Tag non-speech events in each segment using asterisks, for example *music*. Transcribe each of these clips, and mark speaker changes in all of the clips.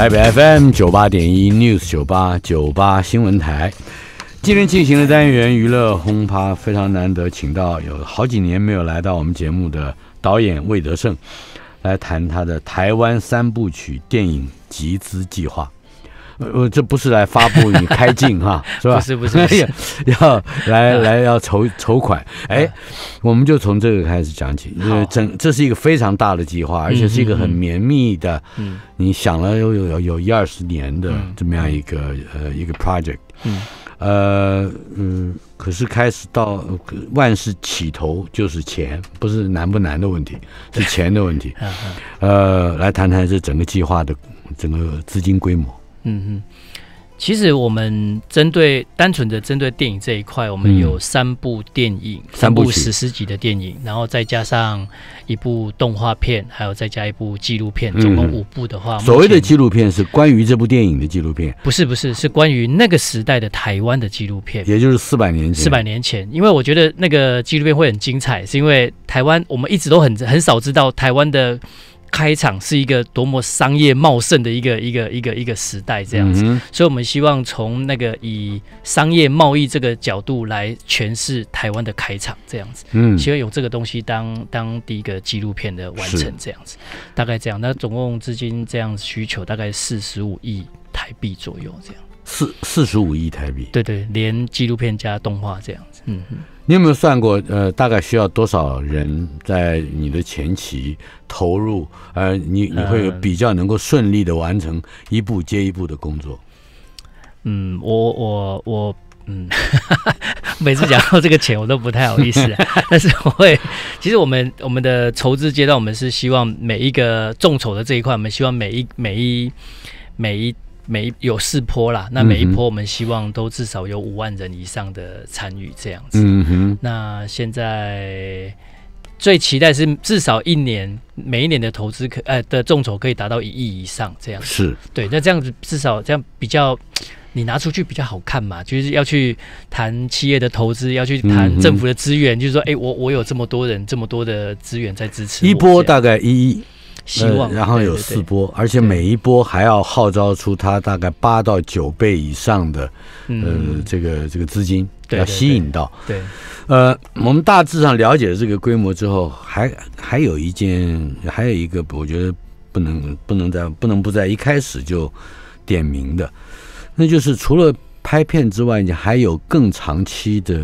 Speaker 1: 台北 FM 九八点一 News 九八九八新闻台，今天进行的单元娱乐轰趴非常难得，请到有好几年没有来到我们节目的导演魏德胜来谈他的台湾三部曲电影集资计划。呃，这不是来发布与开镜哈，*laughs* 是吧？不是不是，*laughs* 要来来要筹筹款。哎，我们就从这个开始讲起。好，整这是一个非常大的计划，而且是一个很绵密的。嗯，你想了有有有有一二十年的这么样一个呃一个 project。嗯，呃嗯，可是开始到万事起头就是钱，不是难不难的问题，是钱的问题。*laughs* 嗯呃，来谈谈这整个计划的整个资金规模。
Speaker 2: 嗯嗯，其实我们针对单纯的针对电影这一块，我们有三部电影，三部史诗级的电影，然后再加上一部动画片，还有再加一部纪录片，总共五部的话。所谓的纪
Speaker 1: 录片是关于这部电影的纪录片？
Speaker 2: 不是，不是，是关于那个时代的台湾的纪录片，也就是四百年前。四百年前。因为我觉得那个纪录片会很精彩，是因为台湾我们一直都很很少知道台湾的。开场是一个多么商业茂盛的一个一个一个一个时代这样子，所以我们希望从那个以商业贸易这个角度来诠释台湾的开场这样子，嗯，希望有这个东西当当第一个纪录片的完成这样子，大概这样。那总共资金这样需求大概四十五亿台币左右这样，四
Speaker 1: 四十五亿台
Speaker 2: 币，对对，连纪录片加动画这样子，嗯。
Speaker 1: 你有没有算过？呃，大概需要多少人在你的前期投入？呃，你你会比较能够顺利的完成一步接一步的工作？
Speaker 2: 嗯，我我我，嗯，*laughs* 每次讲到这个钱，我都不太好意思，*laughs* 但是我会。其实我们我们的筹资阶段，我们是希望每一个众筹的这一块，我们希望每一每一每一。每有四波啦，那每一波我们希望都至少有五万人以上的参与这样子。那现在最期待是至少一年每一年的投资可呃的众筹可以达到一亿以上这样。是对，那这样子至少这样比较你拿出去比较好看嘛，就是要去谈企业的投资，要去谈政府的资源，就是说，哎，我我有这么多人这么多的资源在支持。一
Speaker 1: 波大概一。希望，然后有四波，而且每一波还要号召出它大概八到九倍以上的，呃，这个这个资金要吸引到。对，呃，我们大致上了解了这个规模之后，还还有一件，还有一个，我觉得不能不能在不能不在一开始就点名的，那就是除了拍片之外，你还有更长期的。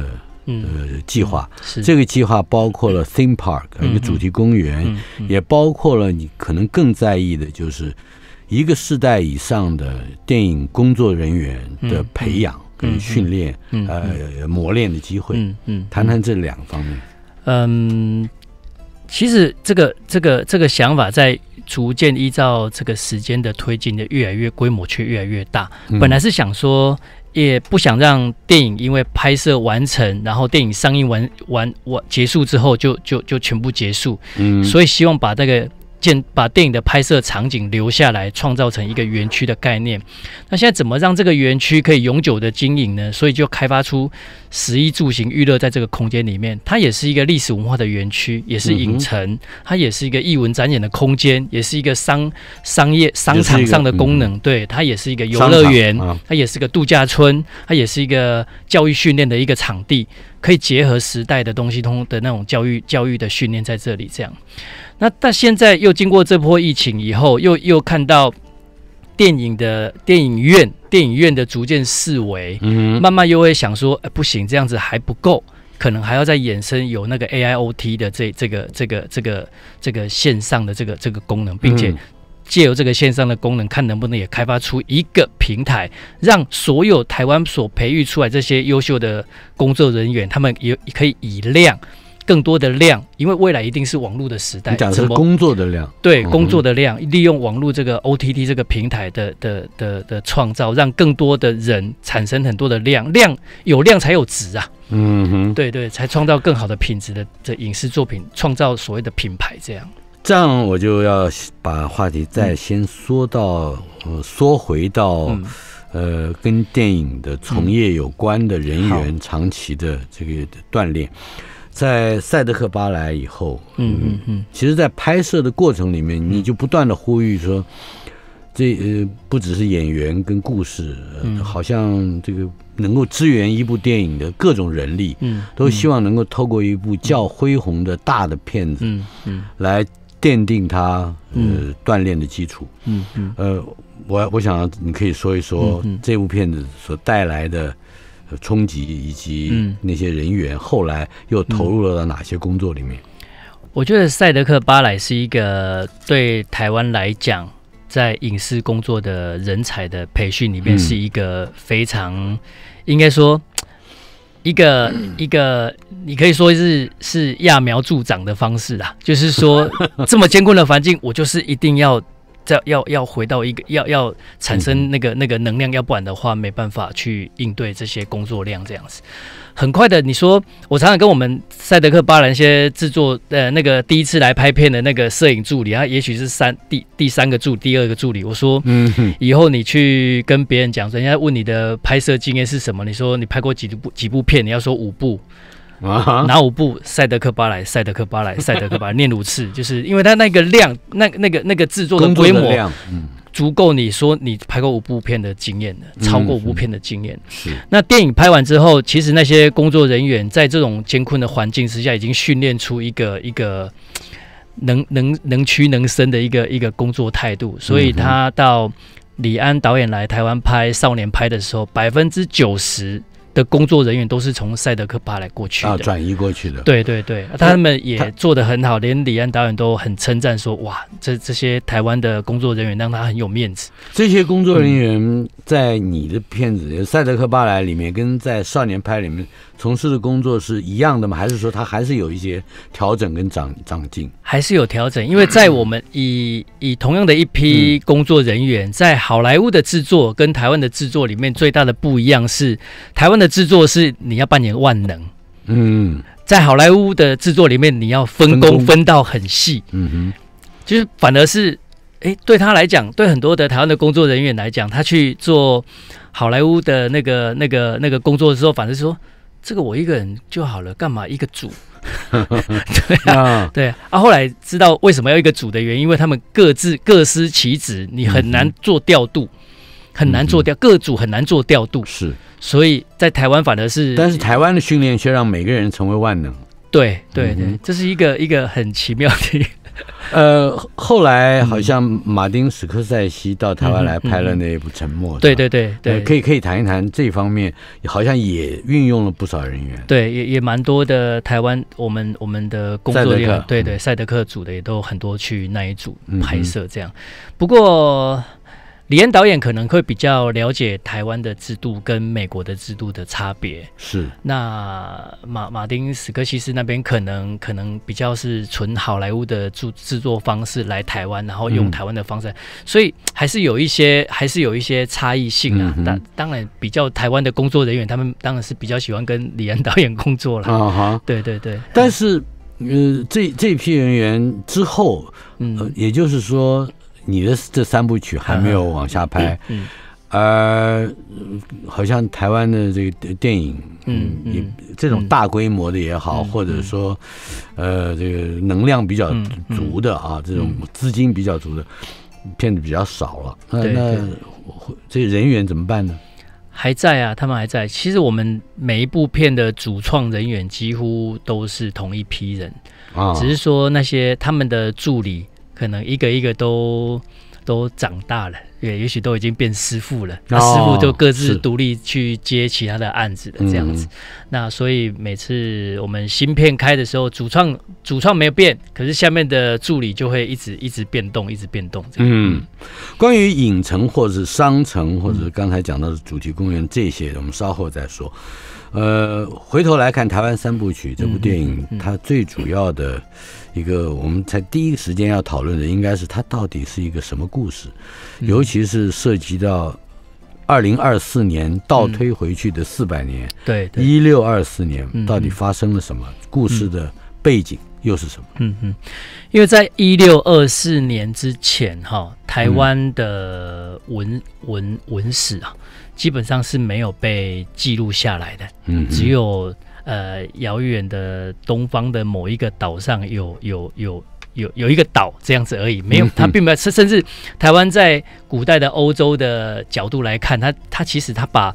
Speaker 1: 呃，计划，这个计划包括了 theme park，一个主题公园，也包括了你可能更在意的就是一个世代以上的电影工作人员的培养跟训练，呃，磨练的机
Speaker 2: 会。嗯，谈谈这两个方面。嗯，其实这个这个这个想法在逐渐依照这个时间的推进的越来越规模却越来越大。本来是想说。也不想让电影因为拍摄完成，然后电影上映完完完结束之后就就就全部结束，嗯，所以希望把这个。先把电影的拍摄场景留下来，创造成一个园区的概念。那现在怎么让这个园区可以永久的经营呢？所以就开发出十一住行娱乐在这个空间里面。它也是一个历史文化的园区，也是影城，它也是一个艺文展演的空间，也是一个商商业商场上的功能。对，它也是一个游乐园，它也是个度假村，它也是一个教育训练的一个场地，可以结合时代的东西，通的那种教育教育的训练在这里这样。那但现在又经过这波疫情以后，又又看到电影的电影院，电影院的逐渐四维，慢慢又会想说，不行，这样子还不够，可能还要再衍生有那个 AIOT 的这这个这个这个这个线上的这个这个功能，并且借由这个线上的功能，看能不能也开发出一个平台，让所有台湾所培育出来这些优秀的工作人员，他们也可以以量。更多的量，因为未来一定是网络的时代。讲什是工作的量，对工作的量，利用网络这个 OTT 这个平台的的的的创造，让更多的人产生很多的量，量有量才有值啊。
Speaker 1: 嗯哼，
Speaker 2: 对对，才创造更好的品质的的影视作品，创造所谓的品牌，这样。
Speaker 1: 这样我就要把话题再先说到，缩回到呃，跟电影的从业有关的人员长期的这个锻炼。在《赛德克·巴莱》以后，嗯嗯嗯，其实，在拍摄的过程里面，你就不断的呼吁说，这呃，不只是演员跟故事，嗯，好像这个能够支援一部电影的各种人力，嗯，都希望能够透过一部较恢宏的大的片子，嗯嗯，来奠定他呃锻炼的基础，嗯嗯，呃，我我想你可以说一说这部片子所带来的。冲击以及那些人员，后来又投入了哪些工作里面？
Speaker 2: 我觉得《赛德克·巴莱》是一个对台湾来讲，在影视工作的人才的培训里面，是一个非常应该说一个一个，你可以说是是揠苗助长的方式啦，就是说 *laughs* 这么艰苦的环境，我就是一定要。在要要回到一个要要产生那个那个能量，要不然的话没办法去应对这些工作量这样子。很快的，你说我常常跟我们赛德克巴兰些制作呃那个第一次来拍片的那个摄影助理啊，也许是三第第三个助第二个助理，我说嗯，以后你去跟别人讲说，人家问你的拍摄经验是什么，你说你拍过几部几部片，你要说五部。拿五部？《赛德克·巴莱》、《赛德克·巴莱》、《赛德克·巴莱》、《念五次，就是因为他那个量，那、那、个那个制作的规模，足够你说你拍过五部片的经验的，超过五部片的经验。是。那电影拍完之后，其实那些工作人员在这种艰困的环境之下，已经训练出一个一个能能能屈能伸的一个一个工作态度。所以他到李安导演来台湾拍《少年》拍的时候，百分之九十。的工作人员都是从赛德克巴来过去的，转移过去的。对对对，他们也做的很好，连李安导演都很称赞说：“哇，这这些台湾的工作人员让他很有面子。”这
Speaker 1: 些工作人员在你的片子《赛德克巴莱》里面，跟在《少年派》里面。从事的工作是一样的吗？还是说他还是有一些调整跟长长进？
Speaker 2: 还是有调整，因为在我们以以同样的一批工作人员，在好莱坞的制作跟台湾的制作里面，最大的不一样是台湾的制作是你要扮演万能，嗯，在好莱坞的制作里面，你要分工分到很细，嗯哼，就是反而是，哎，对他来讲，对很多的台湾的工作人员来讲，他去做好莱坞的那个那个那个工作的时候，反是说。这个我一个人就好了，干嘛一个组？*laughs*
Speaker 1: 对啊，对
Speaker 2: 啊。后来知道为什么要一个组的原因，因为他们各自各司其职，你很难做调度，很难做调，各组很难做调度。是，所以在台湾反而是……但是台湾的训练却让每个人成为万能。对对对，这是一个一个很奇妙的。*laughs* 呃，后来好像
Speaker 1: 马丁·史科塞西到台湾来拍了那一部《沉默》。对对对对，可以可以谈一谈这方面，好像也运用了不少人员。
Speaker 2: 对，也也蛮多的台湾，我们我们的工作人员，对对，赛德克组的也都很多去那一组拍摄这样。不过。李安导演可能会比较了解台湾的制度跟美国的制度的差别。是。那马马丁史科西斯那边可能可能比较是纯好莱坞的制制作方式来台湾，然后用台湾的方式，所以还是有一些还是有一些差异性啊。当当然比较台湾的工作人员，他们当然是比较喜欢跟李安导演工作了。啊哈，对对对。但
Speaker 1: 是呃，这这批人员之后，嗯，也就是说。你的这三部曲还没有往下拍，嗯，而好像台湾的这个电影，嗯嗯，这种大规模的也好，或者说，呃，这个能量比较足的啊，这种资金比较足的片子比较少了。那这人员怎么办呢？
Speaker 2: 还在啊，他们还在。其实我们每一部片的主创人员几乎都是同一批人，啊，只是说那些他们的助理。可能一个一个都都长大了，也也许都已经变师傅了。那师傅就各自独立去接其他的案子了，这样子。那所以每次我们新片开的时候，主创主创没有变，可是下面的助理就会一直一直变动，一直变动。
Speaker 1: 这样。嗯，关于影城或者是商城，或者是刚才讲到的主题公园这些，我们稍后再说。呃，回头来看《台湾三部曲》这部电影，它最主要的一个，我们在第一个时间要讨论的，应该是它到底是一个什么故事，尤其是涉及到二零二四年倒推回去的四百年，对，一六二四年到底发生了什么？故事的背景又是什么？嗯嗯，
Speaker 2: 因为在一六二四年之前，哈，台湾的文文文史啊。基本上是没有被记录下来的，嗯，只有呃遥远的东方的某一个岛上有有有有有一个岛这样子而已，没有它并没有，甚甚至台湾在古代的欧洲的角度来看，它它其实它把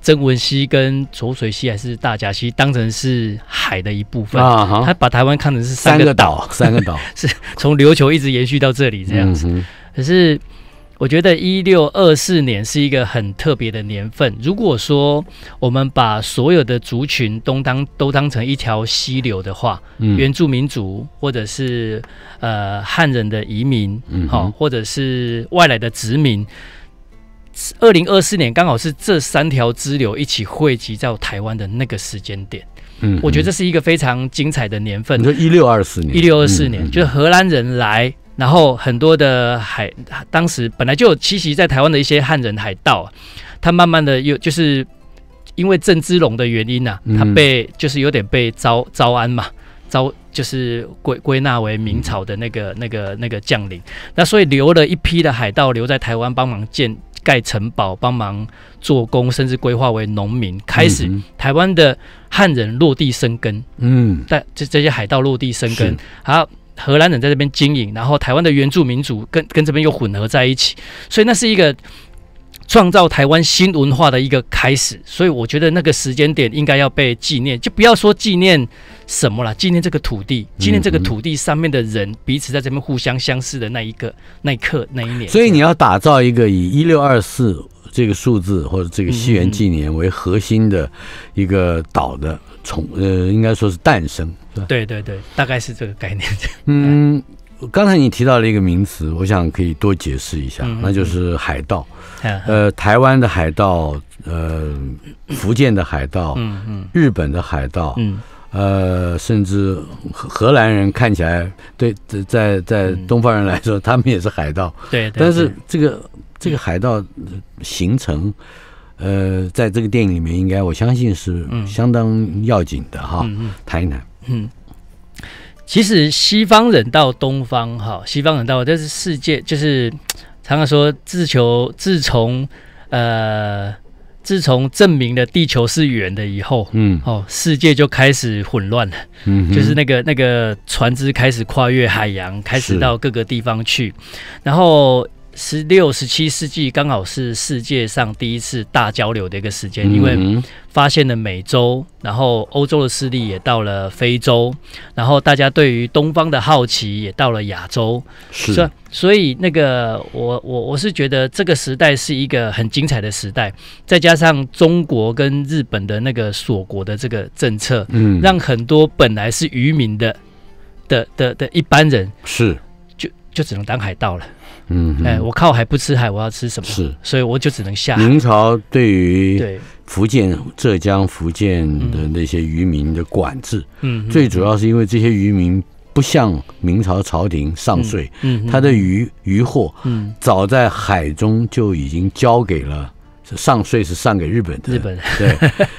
Speaker 2: 曾文溪跟浊水溪还是大甲溪当成是海的一部分啊，它把台湾看成是三个岛，三个岛 *laughs* 是从琉球一直延续到这里这样子，可是。我觉得一六二四年是一个很特别的年份。如果说我们把所有的族群都当都当成一条溪流的话，嗯，原住民族或者是呃汉人的移民，嗯，好，或者是外来的殖民，二零二四年刚好是这三条支流一起汇集在台湾的那个时间点。嗯，我觉得这是一个非常精彩的年份。你说一六二四年，一六二四年就是荷兰人来。然后很多的海，当时本来就有栖息在台湾的一些汉人海盗，他慢慢的又就是因为郑芝龙的原因呐，他被就是有点被招招安嘛，招就是归归纳为明朝的那个那个那个将领。那所以留了一批的海盗留在台湾帮忙建盖城堡，帮忙做工，甚至规划为农民，开始台湾的汉人落地生根。嗯，但这这些海盗落地生根，好。荷兰人在这边经营，然后台湾的原住民族跟跟这边又混合在一起，所以那是一个创造台湾新文化的一个开始。所以我觉得那个时间点应该要被纪念，就不要说纪念。什么啦？今天这个土地，今天这个土地上面的人彼此在这边互相相似的那一个那一刻那一年，所以
Speaker 1: 你要打造一个以一六二四这个数字或者这个西元纪年为核心的，一个岛的从呃，应该说是诞生，
Speaker 2: 对对对，大概是这个概念。*laughs*
Speaker 1: 嗯，刚才你提到了一个名词，我想可以多解释一下，那就是海盗。呃，台湾的海盗，呃，福建的海盗，嗯嗯，日本的海盗，嗯。呃，甚至荷兰人看起来，对在在东方人来说，他们也是海盗。对，但是这个这个海盗形成，呃，在这个电影里面，应该我相信是相当要紧的哈。嗯，谈一谈。
Speaker 2: 嗯，其实西方人到东方，哈，西方人到，这是世界，就是常常说自求自从，呃。自从证明了地球是圆的以后，嗯，哦，世界就开始混乱了，嗯，就是那个那个船只开始跨越海洋，开始到各个地方去，然后。十六、十七世纪刚好是世界上第一次大交流的一个时间，因为发现了美洲，然后欧洲的势力也到了非洲，然后大家对于东方的好奇也到了亚洲。是，所以那个我我我是觉得这个时代是一个很精彩的时代。再加上中国跟日本的那个锁国的这个政策，嗯，让很多本来是渔民的的的的一般人是就就只能当海盗了。嗯，哎，我靠海不吃海，我要吃什么？是，所以我就只能下。明
Speaker 1: 朝对于福建、浙江、福建的那些渔民的管制，嗯，最主要是因为这些渔民不向明朝朝廷上税，嗯，他的鱼鱼货，嗯，早在海中就已经交给了上税，是上给日本的。日本对，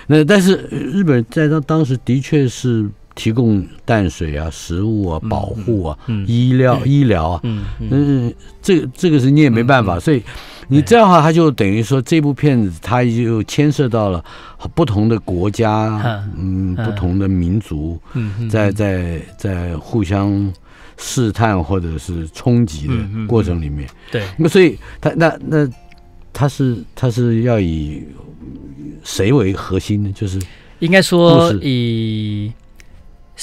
Speaker 1: 那但是日本在他当时的确是。提供淡水啊，食物啊，保护啊，医疗医疗啊，嗯嗯，这这个是你也没办法，所以你这样的话，他就等于说这部片子，它就牵涉到了不同的国家，嗯，不同的民族，在在在互相试探或者是冲击的过程里面，对，那所以他那那他是他是要以谁为核心呢？就是应该说
Speaker 2: 以。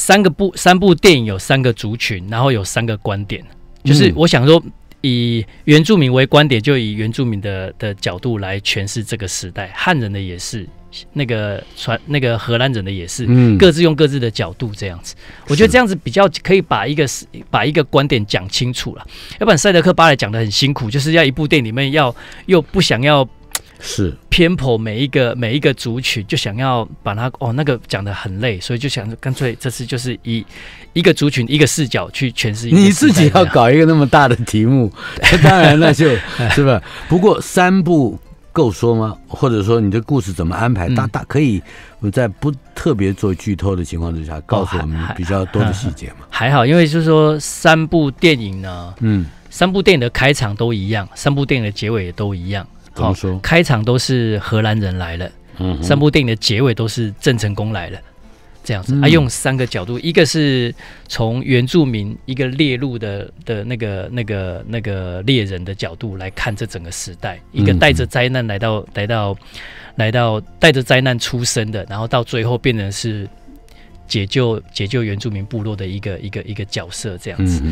Speaker 2: 三个部三部电影有三个族群，然后有三个观点，就是我想说，以原住民为观点，就以原住民的的角度来诠释这个时代；汉人的也是，那个传那个荷兰人的也是，嗯，各自用各自的角度这样子。我觉得这样子比较可以把一个把一个观点讲清楚了，要不然《赛德克·巴莱》讲的很辛苦，就是要一部电影里面要又不想要。是偏颇每一个每一个族群，就想要把它哦那个讲的很累，所以就想干脆这次就是以一个族群一个视角去诠释。你自己要
Speaker 1: 搞一个那么大的题目，*laughs* 当然那就是吧。不过三部够说吗？或者说你的故事怎么安排？大大可以在不特别做剧透的情况之下告诉我们比较多的细节
Speaker 2: 嘛？还好，因为就是说三部电影呢，嗯，三部电影的开场都一样，三部电影的结尾都一样。好，开场都是荷兰人来了，嗯，三部电影的结尾都是郑成功来了，这样子啊，用三个角度，一个是从原住民一个猎鹿的的那个、那个、那个猎人的角度来看这整个时代，一个带着灾难来到、来到、来到带着灾难出生的，然后到最后变成是解救解救原住民部落的一个一个一个角色这样子，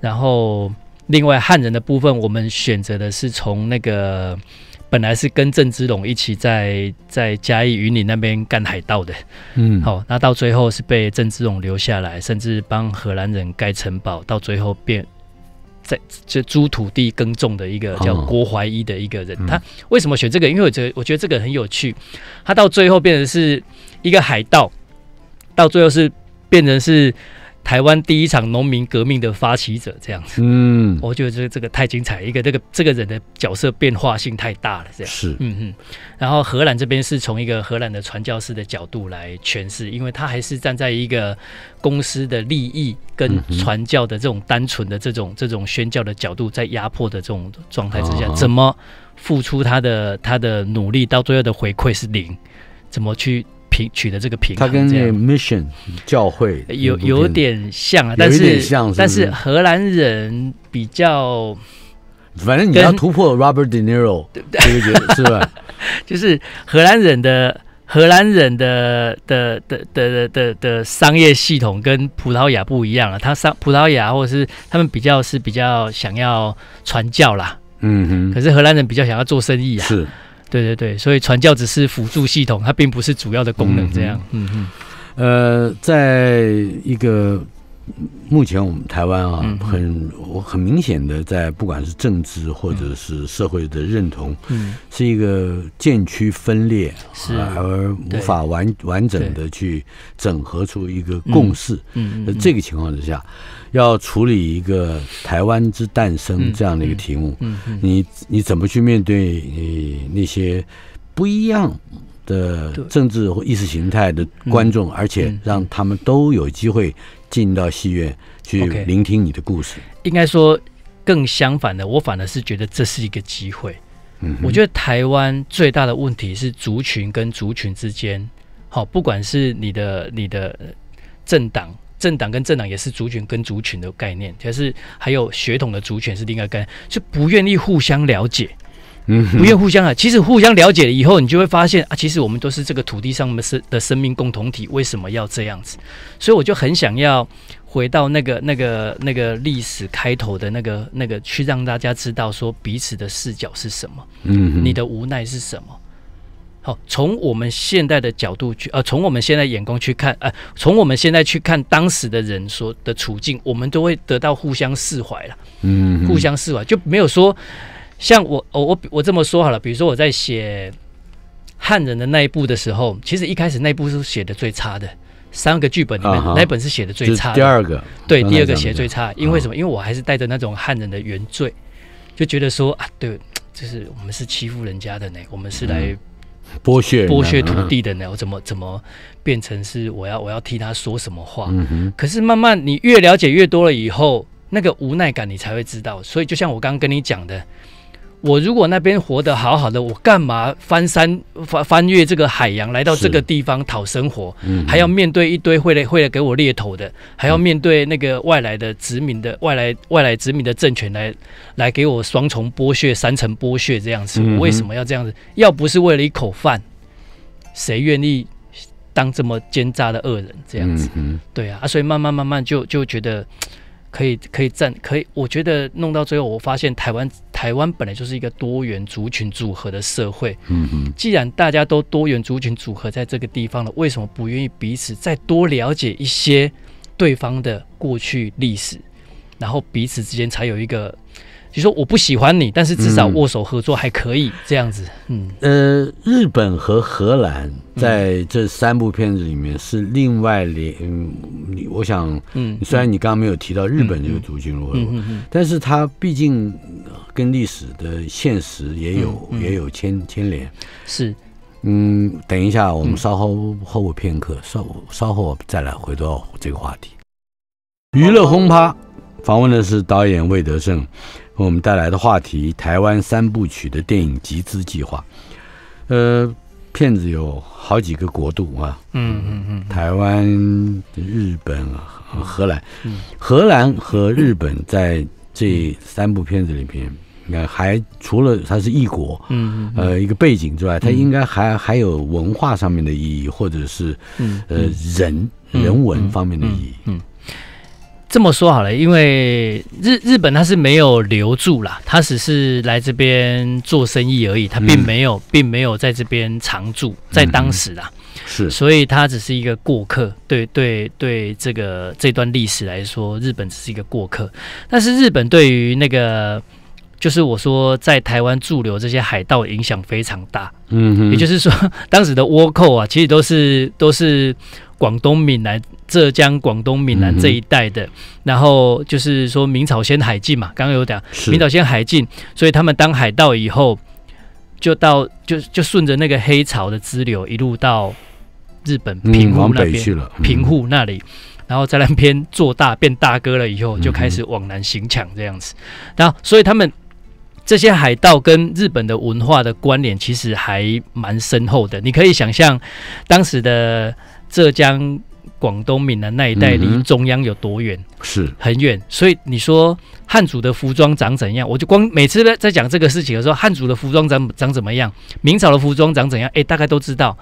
Speaker 2: 然后。另外汉人的部分，我们选择的是从那个本来是跟郑芝龙一起在在嘉义云岭那边干海盗的，嗯，好，那到最后是被郑芝龙留下来，甚至帮荷兰人盖城堡，到最后变在就租土地耕种的一个叫郭怀一的一个人，他为什么选这个？因为我觉得我觉得这个很有趣，他到最后变成是一个海盗，到最后是变成是。台湾第一场农民革命的发起者这样子，嗯，我觉得这这个太精彩。一个这个这个人的角色变化性太大了，这样是，嗯嗯。然后荷兰这边是从一个荷兰的传教士的角度来诠释，因为他还是站在一个公司的利益跟传教的这种单纯的这种这种宣教的角度，在压迫的这种状态之下，怎么付出他的他的努力，到最后的回馈是零，怎么去？平取得这个平衡，他跟那 mission 教会有有点像啊，但是但是荷兰人比较，反
Speaker 1: 正你要突破 Robert De Niro *laughs* 这个角色是吧？
Speaker 2: *laughs* 就是荷兰人的荷兰人的的的的的的商业系统跟葡萄牙不一样了。他商葡萄牙或者是他们比较是比较想要传教啦，嗯哼。可是荷兰人比较想要做生意啊，是。对对对，所以传教只是辅助系统，它并不是主要的功能。这样，
Speaker 1: 嗯嗯，呃，在一个。目前我们台湾啊，很很明显的在不管是政治或者是社会的认同，是一个渐区分裂，而无法完完整的去整合出一个共识。嗯，这个情况之下，要处理一个台湾之诞生这样的一个题目，你你怎么去面对你那些不一样的政治或意识形态的观众，而且让他们都有机会。进到戏院去聆听你的故事，
Speaker 2: 应该说更相反的，我反而是觉得这是一个机会。嗯，我觉得台湾最大的问题是族群跟族群之间，好，不管是你的你的政党、政党跟政党，也是族群跟族群的概念，就是还有血统的族群，是个概跟是不愿意互相了解。不愿互相啊，其实互相了解了以后，你就会发现啊，其实我们都是这个土地上的生的生命共同体。为什么要这样子？所以我就很想要回到那个、那个、那个历史开头的那个、那个，去让大家知道说彼此的视角是什么，嗯，你的无奈是什么。好，从我们现代的角度去，呃，从我们现在眼光去看，呃，从我们现在去看当时的人说的处境，我们都会得到互相释怀了，
Speaker 1: 嗯，互相
Speaker 2: 释怀就没有说。像我，我我我这么说好了，比如说我在写汉人的那一部的时候，其实一开始那一部是写的最差的，三个剧本里面，那本是写的最差，第二个，对，第二个写最差，因为什么？因为我还是带着那种汉人的原罪，就觉得说啊，对，*tsk* 就是我们是欺负人家的呢，我们是来
Speaker 1: 剥削剥削土 *laughs* 地
Speaker 2: 的呢，我怎么怎么变成是我要我要替他说什么话？嗯可是慢慢你越了解越多了以后，那个无奈感你才会知道，所以就像我刚刚跟你讲的。我如果那边活得好好的，我干嘛翻山翻翻越这个海洋来到这个地方讨生活？还要面对一堆会来会来给我猎头的，还要面对那个外来的殖民的外来外来殖民的政权来来给我双重剥削、三层剥削这样子？我为什么要这样子？要不是为了一口饭，谁愿意当这么奸诈的恶人这样子？对啊，所以慢慢慢慢就就觉得。可以可以站可以，我觉得弄到最后，我发现台湾台湾本来就是一个多元族群组合的社会。嗯哼，既然大家都多元族群组合在这个地方了，为什么不愿意彼此再多了解一些对方的过去历史，然后彼此之间才有一个。就说我不喜欢你，但是至少握手合作还可以这样子。
Speaker 1: 嗯，呃，日本和荷兰在这三部片子里面是另外两，嗯，我想，嗯，虽然你刚刚没有提到日本这个族群，嗯嗯嗯，但是它毕竟跟历史的现实也有也有牵牵连。是，嗯，等一下，我们稍后后片刻，稍稍后再来回到这个话题。娱乐轰趴访问的是导演魏德胜。我们带来的话题：台湾三部曲的电影集资计划。呃，片子有好几个国度啊，嗯嗯嗯，台湾、日本、荷兰，荷兰和日本在这三部片子里面。呃，还除了它是异国，嗯嗯，呃，一个背景之外，它应该还还有文化上面的意义，或者是，呃，人人文方面的意义，嗯。
Speaker 2: 这么说好了，因为日日本他是没有留住啦，他只是来这边做生意而已，他并没有并没有在这边常住，在当时啦，是，所以他只是一个过客。对对对，这个这段历史来说，日本只是一个过客。但是日本对于那个就是我说在台湾驻留这些海盗影响非常大，嗯，也就是说 *laughs* 当时的倭寇啊，其实都是都是。广东、闽南、浙江、广东、闽南这一带的，然后就是说，明朝先海禁嘛，刚刚有讲，明朝先海禁，所以他们当海盗以后，就到就就顺着那个黑潮的支流一路到日本平户那边，平户那里，然后在那边做大变大哥了以后，就开始往南行抢这样子。然后，所以他们这些海盗跟日本的文化的关联其实还蛮深厚的，你可以想象当时的。浙江、广东、闽南那一带离中央有多远？是，很远。所以你说汉族的服装长怎样？我就光每次在在讲这个事情的时候，汉族的服装长长怎么样？明朝的服装长怎样？哎，大概都知道。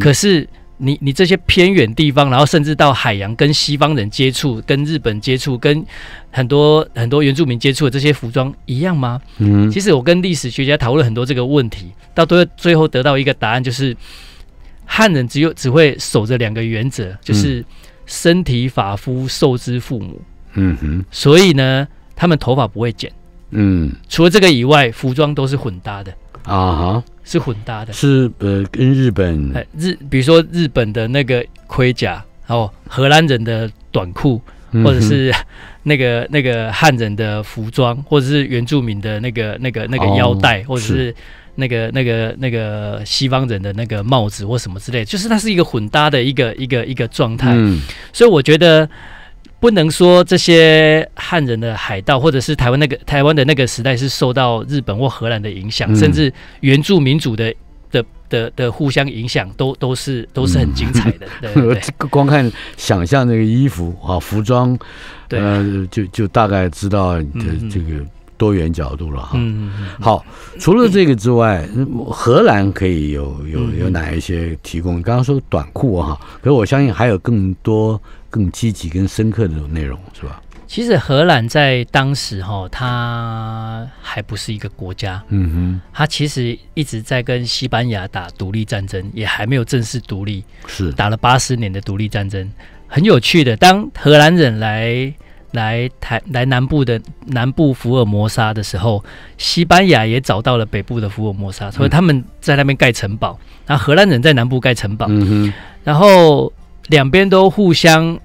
Speaker 2: 可是你你这些偏远地方，然后甚至到海洋，跟西方人接触，跟日本接触，跟很多很多原住民接触的这些服装一样吗？嗯，其实我跟历史学家讨论很多这个问题，到最最后得到一个答案就是。汉人只有只会守着两个原则，就是身体发肤受之父母。嗯哼，所以呢，他们头发不会剪。嗯，除了这个以外，服装都是混搭的。啊哈，是混搭的，
Speaker 1: 是呃，跟日本
Speaker 2: 日，比如说日本的那个盔甲，然后荷兰人的短裤，或者是那个那个汉人的服装，或者是原住民的那个那个那个腰带，或者是。那个、那个、那个西方人的那个帽子或什么之类，就是它是一个混搭的一个、一个、一个状态。嗯，所以我觉得不能说这些汉人的海盗，或者是台湾那个台湾的那个时代是受到日本或荷兰的影响，甚至原住民族的的的的互相影响，都都是都是很精彩的。对，
Speaker 1: *laughs* 光看想象那个衣服啊，服装，对，就就大概知道你的这个。多元角度了哈，嗯嗯。好，除了这个之外，荷兰可以有有有哪一些提供？刚刚说短裤哈，可是我相信还有更多更积极跟深刻的内容，是吧？
Speaker 2: 其实荷兰在当时哈，它还不是一个国家，嗯哼，它其实一直在跟西班牙打独立战争，也还没有正式独立，是打了八十年的独立战争。很有趣的，当荷兰人来。来台来南部的南部福尔摩沙的时候，西班牙也找到了北部的福尔摩沙，所以他们在那边盖城堡。然后荷兰人在南部盖城堡，然后两边都互相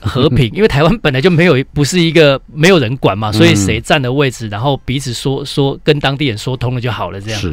Speaker 2: 和平，*laughs* 因为台湾本来就没有不是一个没有人管嘛，所以谁占的位置，然后彼此说说跟当地人说通了就好了这样。是。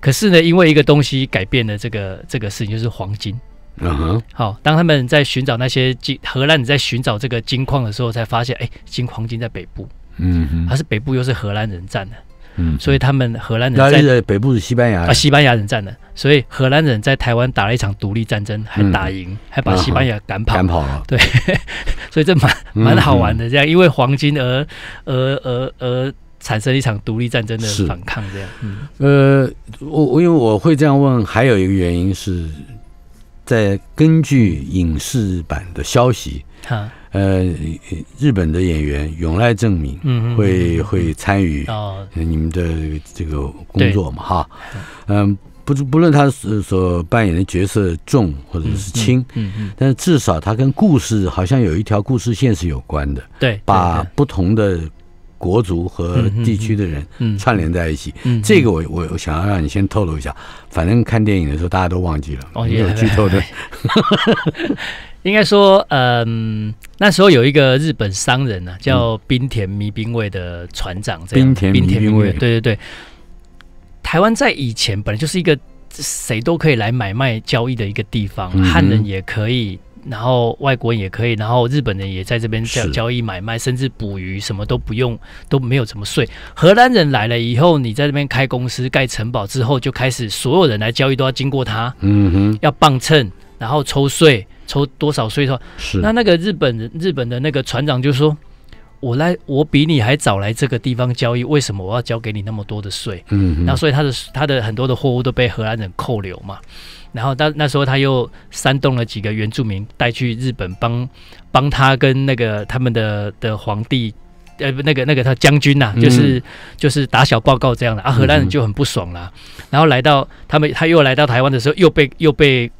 Speaker 2: 可是呢，因为一个东西改变了这个这个事情，就是黄金。嗯哼，好。当他们在寻找那些金荷兰人在寻找这个金矿的时候，才发现哎，金黄金在北部。嗯哼，还是北部又是荷兰人占的。嗯，所以他们荷兰人在北部是西班牙啊，西班牙人占的。所以荷兰人在台湾打了一场独立战争，还打赢，还把西班牙赶跑，赶跑了。*laughs* 对，*laughs* 所以这蛮蛮好玩的。这样，因为黄金而而而而产生一场独立战争的反抗，这样。
Speaker 1: 呃，我我因为我会这样问，还有一个原因是。在根据影视版的消息，哈，呃，日本的演员永濑正敏会会参与你们的这个工作嘛？哈，嗯，不不论他所扮演的角色重或者是轻，嗯但是至少他跟故事好像有一条故事线是有关的，对，把不同的。国族和地区的人串联在一起，这个我我我想要让你先透露一下。反正看电影的时候大家都忘记了，也有剧透的。*laughs*
Speaker 2: 应该说，嗯，那时候有一个日本商人呢，叫冰田弥兵卫的船长，在滨田滨田弥兵卫。对对对，台湾在以前本来就是一个谁都可以来买卖交易的一个地方，汉人也可以。然后外国人也可以，然后日本人也在这边交交易买卖，甚至捕鱼，什么都不用，都没有什么税。荷兰人来了以后，你在这边开公司、盖城堡之后，就开始所有人来交易都要经过他，嗯哼，要磅秤，然后抽税，抽多少税？说，是。那那个日本人，日本的那个船长就说：“我来，我比你还早来这个地方交易，为什么我要交给你那么多的税？”嗯，那所以他的他的很多的货物都被荷兰人扣留嘛。然后到那时候，他又煽动了几个原住民带去日本帮帮他跟那个他们的的皇帝，呃不，那个那个他将军呐，就是就是打小报告这样的啊，荷兰人就很不爽啦。然后来到他们他又来到台湾的时候，又被又被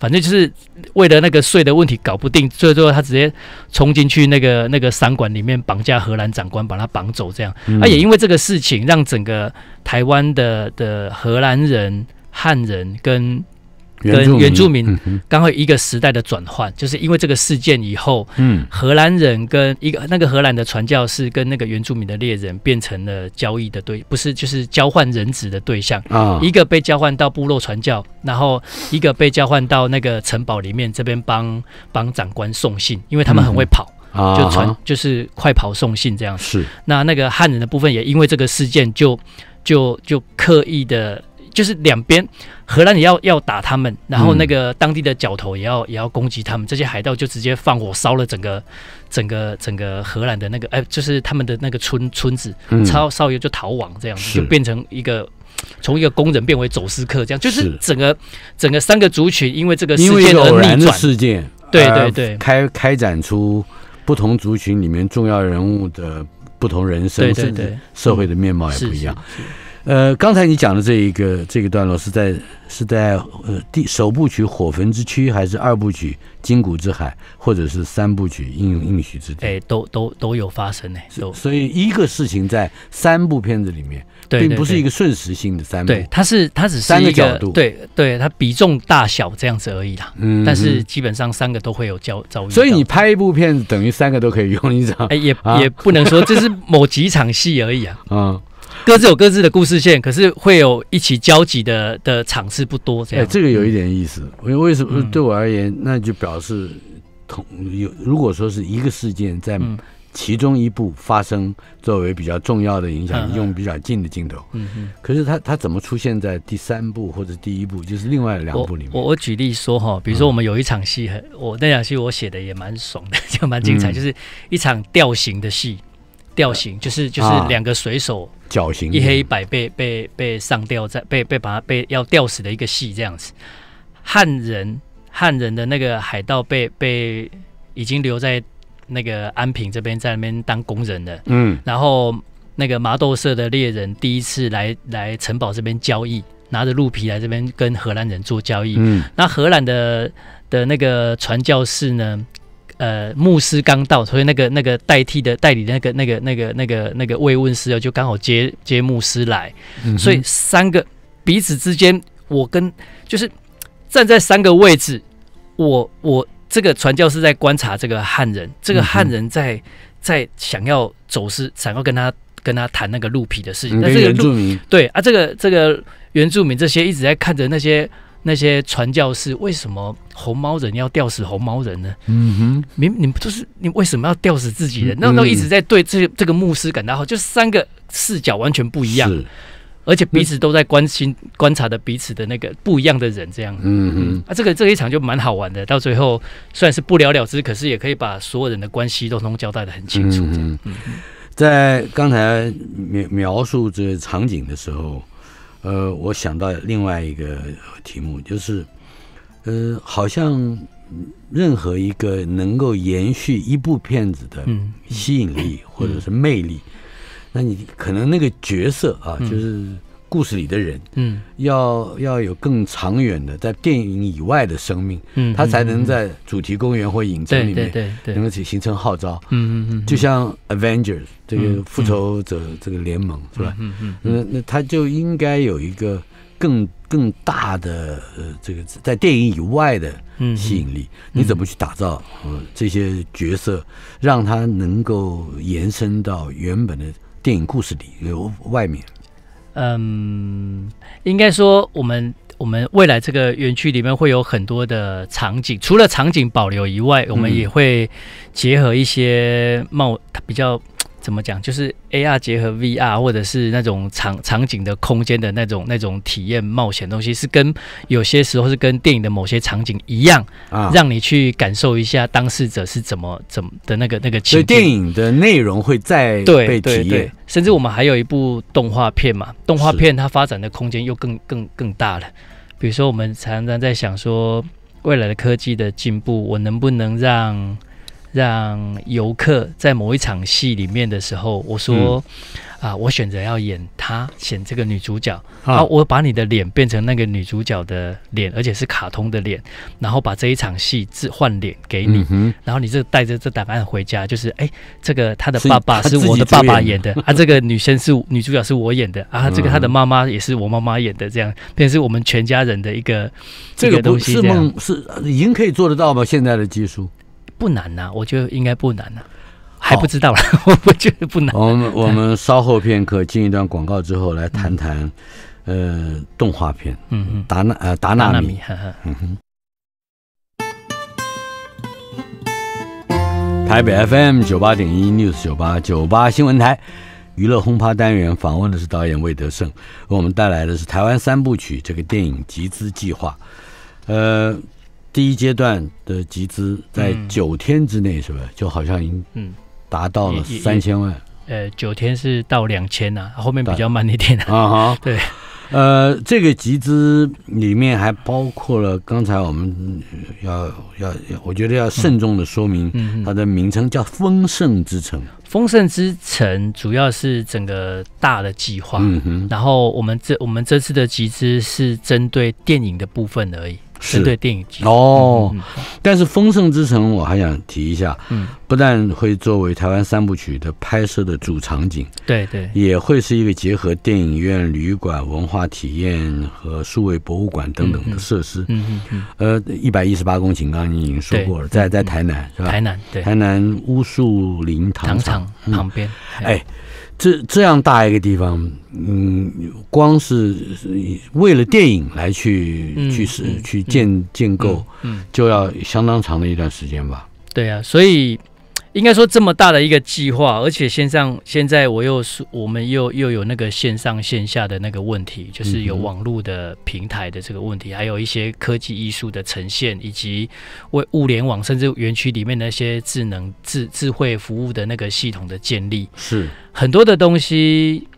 Speaker 2: 反正就是为了那个税的问题搞不定，最后最后他直接冲进去那个那个商馆里面绑架荷兰长官，把他绑走这样。啊，也因为这个事情，让整个台湾的的荷兰人、汉人跟跟原住民刚好一个时代的转换，就是因为这个事件以后，嗯，荷兰人跟一个那个荷兰的传教士跟那个原住民的猎人变成了交易的对，不是就是交换人质的对象啊。一个被交换到部落传教，然后一个被交换到那个城堡里面，这边帮帮长官送信，因为他们很会跑啊，就传就是快跑送信这样子。那那个汉人的部分也因为这个事件，就就就刻意的。就是两边，荷兰也要要打他们，然后那个当地的角头也要也要攻击他们。这些海盗就直接放火烧了整个整个整个荷兰的那个哎，就是他们的那个村村子，烧烧油就逃亡，这样子就变成一个从一个工人变为走私客这样。就是整个整个三个族群因为这个事件而逆转，事件，对对对，
Speaker 1: 开开展出不同族群里面重要人物的不同人生，甚至社会的面貌也不一样。呃，刚才你讲的这一个这个段落是在是在呃第首部曲火焚之躯，还是二部曲金谷之海，或者是三部曲应应许之地？
Speaker 2: 哎，都都都有发生呢。都所以一个事情在三部片子里面，并不是一个
Speaker 1: 瞬时性的三部。对，它是它只三个角度，对
Speaker 2: 对，它比重大小这样子而已啦。嗯，但是基本上三个都会有交遭遇。所
Speaker 1: 以你拍一部片子，等于三个都可
Speaker 2: 以用一张，哎，也也不能说这是某几场戏而已啊。嗯。*laughs* 各自有各自的故事线，可是会有一起交集的的场次不多。这样，这
Speaker 1: 个有一点意思。因为为什么对我而言，那就表示同有如果说是一个事件在其中一部发生，作为比较重要的影响，用比较近的镜头。嗯，可是他他怎么出现在第三部或者第一部，就是另外两部里
Speaker 2: 面？我我举例说哈，比如说我们有一场戏，很，我那场戏我写的也蛮爽的，*laughs* 就蛮精彩，就是一场调型的戏。吊刑就是就是两个水手绞刑，一黑一白被被被上吊在被被把他被要吊死的一个戏这样子。汉人汉人的那个海盗被被已经留在那个安平这边，在那边当工人了。嗯，然后那个麻豆社的猎人第一次来来城堡这边交易，拿着鹿皮来这边跟荷兰人做交易。嗯，那荷兰的的那个传教士呢？呃，牧师刚到，所以那个那个代替的代理的那个那个那个那个那个慰问师啊，就刚好接接牧师来，所以三个彼此之间，我跟就是站在三个位置，我我这个传教士在观察这个汉人，这个汉人在在想要走私，想要跟他跟他谈那个鹿皮的事情，那这个鹿对啊，这个这个原住民这些一直在看着那些。那些传教士为什么红毛人要吊死红毛人呢？嗯哼，明你就是你为什么要吊死自己人？那都一直在对这这个牧师感到好，就是三个视角完全不一样，而且彼此都在关心观察的彼此的那个不一样的人这样。嗯嗯，啊，这个这一场就蛮好玩的，到最后算是不了了之，可是也可以把所有人的关系都通交代的很清楚。嗯
Speaker 1: 嗯，在刚才描描述这场景的时候。呃，我想到另外一个题目，就是，呃，好像任何一个能够延续一部片子的吸引力或者是魅力，那你可能那个角色啊，就是。故事里的人，嗯，要要有更长远的，在电影以外的生命，嗯，他才能在主题公园或影城里面对对能够去形成号召，嗯嗯嗯，就像 Avengers 这个复仇者这个联盟是吧，嗯嗯，那那他就应该有一个更更大的呃这个在电影以外的吸引力，你怎么去打造呃这些角色，让他
Speaker 2: 能够延伸到原本的电影故事里有外面。嗯，应该说我们我们未来这个园区里面会有很多的场景，除了场景保留以外，我们也会结合一些冒比较。怎么讲？就是 A R 结合 V R，或者是那种场场景的空间的那种那种体验冒险东西，是跟有些时候是跟电影的某些场景一样啊，让你去感受一下当事者是怎么怎的那个那个。所以电
Speaker 1: 影的内容会再被体验，
Speaker 2: 甚至我们还有一部动画片嘛，动画片它发展的空间又更更更大了。比如说，我们常常在想说，未来的科技的进步，我能不能让？让游客在某一场戏里面的时候，我说啊，我选择要演她，演这个女主角啊，我把你的脸变成那个女主角的脸，而且是卡通的脸，然后把这一场戏置换脸给你，然后你就带着这档案回家，就是哎，这个他的爸爸是我的爸爸演的啊，这个女生是女主角是我演的啊，这个他的妈妈也是我妈妈演的，这样便是我们全家人的一个这个不是梦，
Speaker 1: 是已经可以做得到吗？现在的技术。
Speaker 2: 不难呐，我觉得应该不难呐，还不知道了，*laughs* 我不觉
Speaker 1: 得不难。我们 *laughs* 我们稍后片刻进一段广告之后来谈谈，呃，动画片，嗯，达纳呃达纳米，哈哈，嗯哼。台北 FM 九八点一 News 九八九八新闻台娱乐轰趴单元访问的是导演魏德胜，为我们带来的是台湾三部曲这个电影集资计划，呃。第一阶段的集资在九天之内，是不是就好像已经嗯达到了三千万？
Speaker 2: 呃，九天是到两千啊，后面比较慢一点啊。哈，*laughs* 对，
Speaker 1: 呃，这个集资里面还包括了刚才我们要要，我觉得要慎重的说明，它的名称叫“丰盛之城”。
Speaker 2: 丰盛之城主要是整个大的计划，嗯哼。然后我们这我们这次的集资是针对电影的部分而已。是对电影机哦，
Speaker 1: 但是丰盛之城我还想提一下，嗯，不但会作为台湾三部曲的拍摄的主场景，对对，也会是一个结合电影院、旅馆、文化体验和数位博物馆等等的设施，嗯嗯嗯。呃，一百一十八公顷，刚刚已经说过了，在在台南是吧？台南对，台南乌树林糖厂旁边，哎。这这样大一个地方，嗯，光是为了电影来去去是去建建构，就要相当长的一段时间吧。
Speaker 2: 对啊，所以。应该说，这么大的一个计划，而且线上现在我又是我们又又有那个线上线下的那个问题，就是有网络的平台的这个问题，还有一些科技艺术的呈现，以及为物联网甚至园区里面那些智能智智慧服务的那个系统的建立，是很多的东西，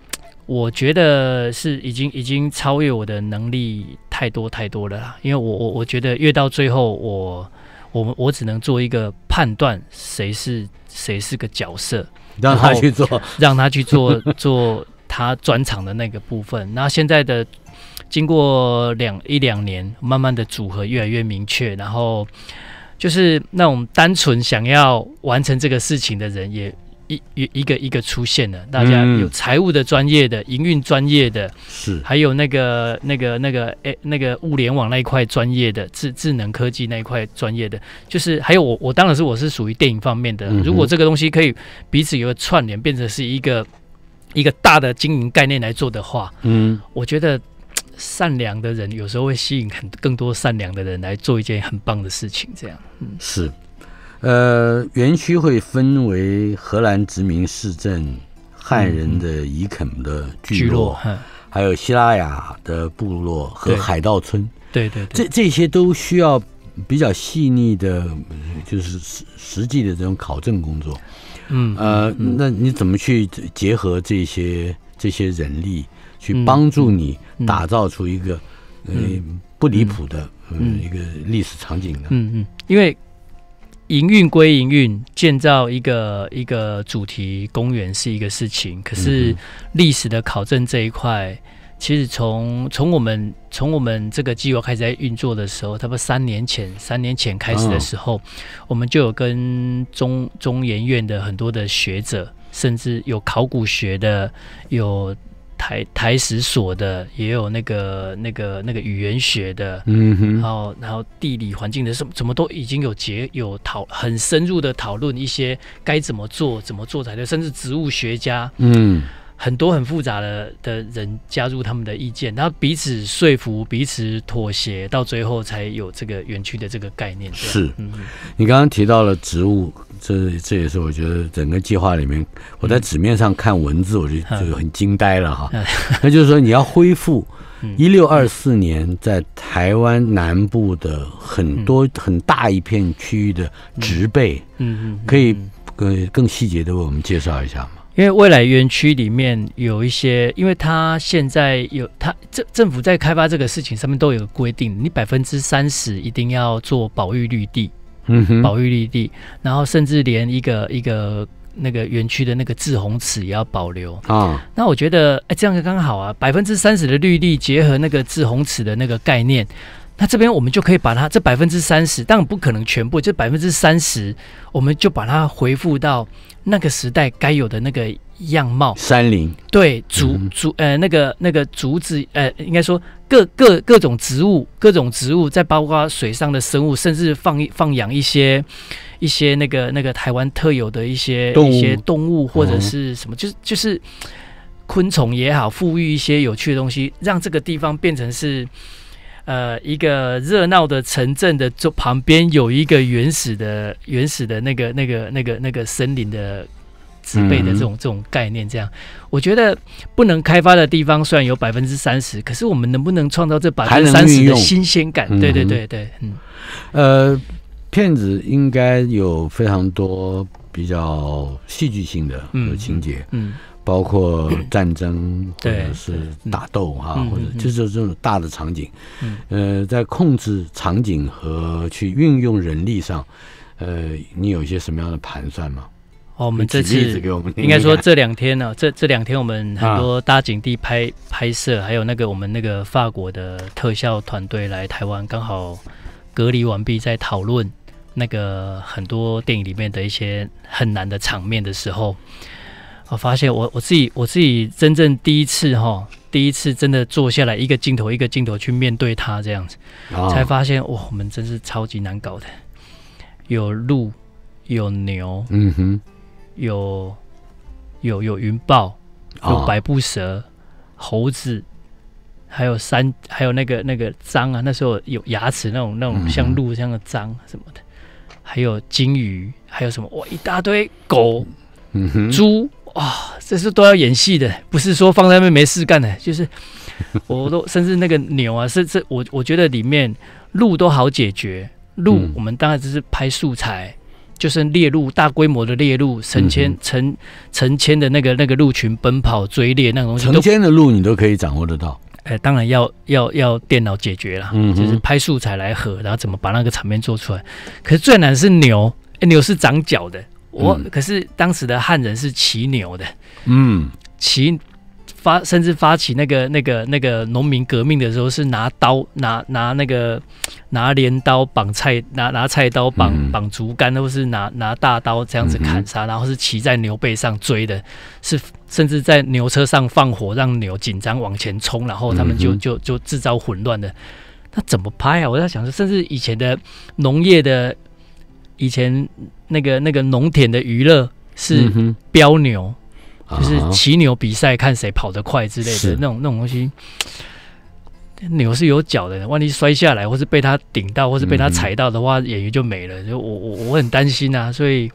Speaker 2: 我觉得是已经已经超越我的能力太多太多了啦。因为我我我觉得越到最后我。我们我只能做一个判断，谁是谁是个角色，*laughs* 让他去做，让他去做做他转场的那个部分。那现在的经过两一两年，慢慢的组合越来越明确，然后就是那种单纯想要完成这个事情的人也。一一一个一个出现了，大家有财务的专业的、营运专业的，是，还有那个那个那个诶，那个物联网那一块专业的、智智能科技那一块专业的，就是还有我我当然是我是属于电影方面的。如果这个东西可以彼此有个串联，变成是一个一个大的经营概念来做的话，嗯，我觉得善良的人有时候会吸引很更多善良的人来做一件很棒的事情，这样，
Speaker 1: 嗯，是。呃，园区会分为荷兰殖民市镇、汉人的伊肯的聚落，还有希腊雅的部落和海盗村。对对对，这这些都需要比较细腻的，就是实实际的这种考证工作。嗯呃，那你怎么去结合这些这些人力，去帮助你打造出一个嗯不离谱的嗯一个历史场景呢？
Speaker 2: 嗯嗯，因为。营运归营运，建造一个一个主题公园是一个事情。可是历史的考证这一块，其实从从我们从我们这个计划开始在运作的时候，差不多三年前三年前开始的时候，我们就有跟中中研院的很多的学者，甚至有考古学的有。台台史所的也有那个那个那个语言学的，嗯哼，然后然后地理环境的什怎么都已经有结有讨很深入的讨论一些该怎么做怎么做才对，甚至植物学家，嗯。很多很复杂的的人加入他们的意见，然后彼此说服、彼此妥协，到最后才有这个园区的这个概念。是，
Speaker 1: 你刚刚提到了植物，这这也是我觉得整个计划里面，我在纸面上看文字，我就就很惊呆了哈。*laughs* 那就是说，你要恢复一六二四年在台湾南部的很多很大一片区域的植被。嗯嗯，可以更更细节的为我们介绍一下吗？
Speaker 2: 因为未来园区里面有一些，因为他现在有他政政府在开发这个事情上面都有规定，你百分之三十一定要做保育绿地，嗯哼，保育绿地，然后甚至连一个一个那个园区的那个滞洪池也要保留啊。那我觉得，哎，这样刚好啊，百分之三十的绿地结合那个滞洪池的那个概念，那这边我们就可以把它这百分之三十，当然不可能全部，这百分之三十，我们就把它回复到。那个时代该有的那个样貌，山林
Speaker 1: 对竹
Speaker 2: 竹呃那个那个竹子呃，应该说各各各种植物，各种植物，再包括水上的生物，甚至放放养一些一些那个那个台湾特有的一些一些动物或者是什么，就是就是昆虫也好，赋予一些有趣的东西，让这个地方变成是。呃，一个热闹的城镇的，周旁边有一个原始的、原始的那个、那个、那个、那个森林的植被的这种、这种概念，这样，我觉得不能开发的地方虽然有百分之三十，可是我们能不能创造这百分之三十的新鲜感？对对对对，嗯，
Speaker 1: 呃，骗子应该有非常多比较戏剧性的和情节，嗯。包括战争或者是打斗哈，或者就是这种大的场景，呃，在控制场景和去运用人力上，呃，你有一些什么样的盘算吗？我们这次应该说这
Speaker 2: 两天呢，这这两天我们很多搭景地拍拍摄，还有那个我们那个法国的特效团队来台湾，刚好隔离完毕，在讨论那个很多电影里面的一些很难的场面的时候。我发现我我自己我自己真正第一次哈，第一次真的坐下来一个镜头一个镜头去面对它这样子，才发现哇，我们真是超级难搞的。有鹿，有牛，嗯哼，有有有云豹，有白布蛇，猴子，还有山，还有那个那个章啊，那时候有牙齿那种那种像鹿这样的章什么的，还有金鱼，还有什么哇，一大堆狗，嗯猪。哇，这是都要演戏的，不是说放在那边没事干的。就是我都 *laughs* 甚至那个牛啊，是至我我觉得里面鹿都好解决。鹿我们当然只是拍素材，就是猎鹿，大规模的猎鹿，成千成成千的那个那个鹿群奔跑追猎那个东西。成千
Speaker 1: 的鹿你都可以掌握得到？
Speaker 2: 哎，当然要要要电脑解决了，就是拍素材来合，然后怎么把那个场面做出来。可是最难是牛，哎，牛是长角的。我可是当时的汉人是骑牛的，嗯，骑发甚至发起那个那个那个农民革命的时候是拿刀拿拿那个拿镰刀绑菜拿拿菜刀绑绑竹竿，都是拿拿大刀这样子砍杀，然后是骑在牛背上追的，是甚至在牛车上放火让牛紧张往前冲，然后他们就就就制造混乱的。那怎么拍啊？我在想，甚至以前的农业的以前。那个那个农田的娱乐是标牛，就是骑牛比赛，看谁跑得快之类的那种那种东西。牛是有脚的，万一摔下来，或是被它顶到，或是被它踩到的话，演员就没了。就我我我很担心啊，所以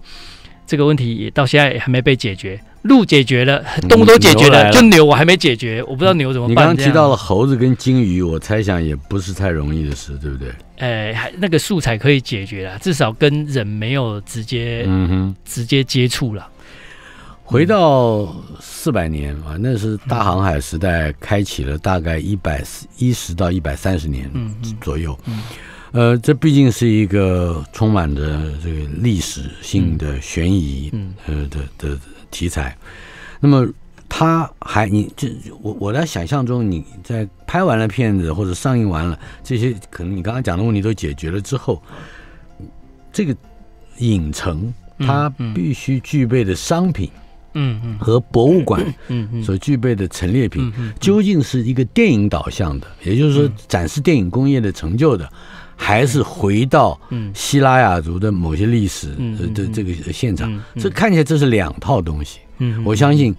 Speaker 2: 这个问题也到现在还没被解决。路解决了，动物都解决了，就牛我还没解决，我不知道牛怎么办。你刚刚提到了
Speaker 1: 猴子跟鲸鱼，我猜想也不是太容易的事，
Speaker 2: 对不对？哎，那个素材可以解决了，至少跟人没有直接直接接触了。
Speaker 1: 回到四百年啊，那是大航海时代开启了大概一百一十到一百三十年左右。呃，这毕竟是一个充满着这个历史性的悬疑，呃的的。题材，那么他还你这我我在想象中，你在拍完了片子或者上映完了，这些可能你刚刚讲的问题都解决了之后，这个影城它必须具备的商品，嗯嗯，和博物馆嗯嗯所具备的陈列品，究竟是一个电影导向的，也就是说展示电影工业的成就的。还是回到希拉雅族的某些历史的这个现场，这看起来这是两套东西。嗯，我相信，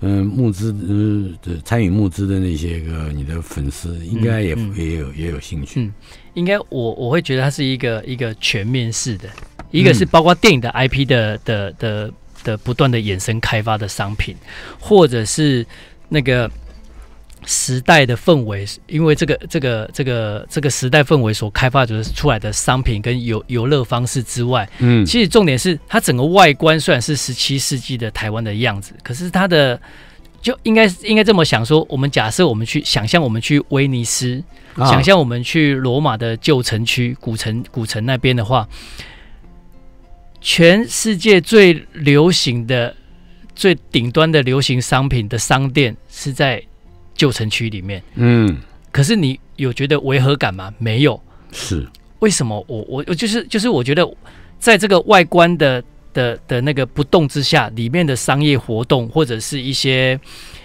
Speaker 1: 嗯，募资，参与募资的那些个你的粉丝，应该也也有也有兴趣。嗯，
Speaker 2: 应该我我会觉得它是一个一个全面式的，一个是包括电影的 IP 的的的的不断的衍生开发的商品，或者是那个。时代的氛围，因为这个这个这个这个时代氛围所开发出出来的商品跟游游乐方式之外，嗯，其实重点是它整个外观虽然是十七世纪的台湾的样子，可是它的就应该应该这么想说，我们假设我们去想象我们去威尼斯，想象我们去罗马的旧城区古城古城那边的话，全世界最流行的最顶端的流行商品的商店是在。旧城区里面，嗯，可是你有觉得违和感吗？没有，是为什么？我我我就是就是我觉得，在这个外观的的的那个不动之下，里面的商业活动或者是一些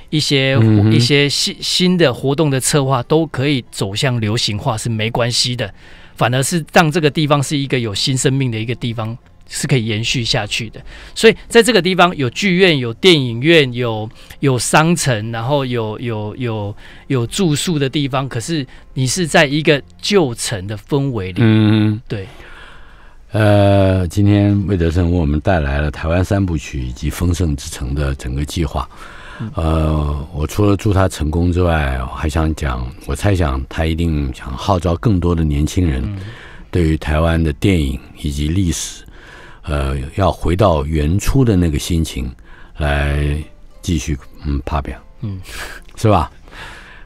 Speaker 2: 一些一些新新的活动的策划，都可以走向流行化是没关系的，反而是让这个地方是一个有新生命的一个地方。是可以延续下去的，所以在这个地方有剧院、有电影院、有有商城，然后有有有有住宿的地方。可是你是在一个旧城的氛围里，
Speaker 1: 嗯，对。呃，今天魏德生为我们带来了台湾三部曲以及丰盛之城的整个计划。呃，我除了祝他成功之外，我还想讲，我猜想他一定想号召更多的年轻人，对于台湾的电影以及历史。呃，要回到原初的那个心
Speaker 2: 情来继续嗯，发表嗯，是吧？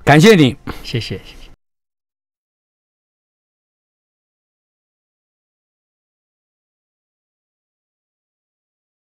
Speaker 2: 感谢你，谢谢。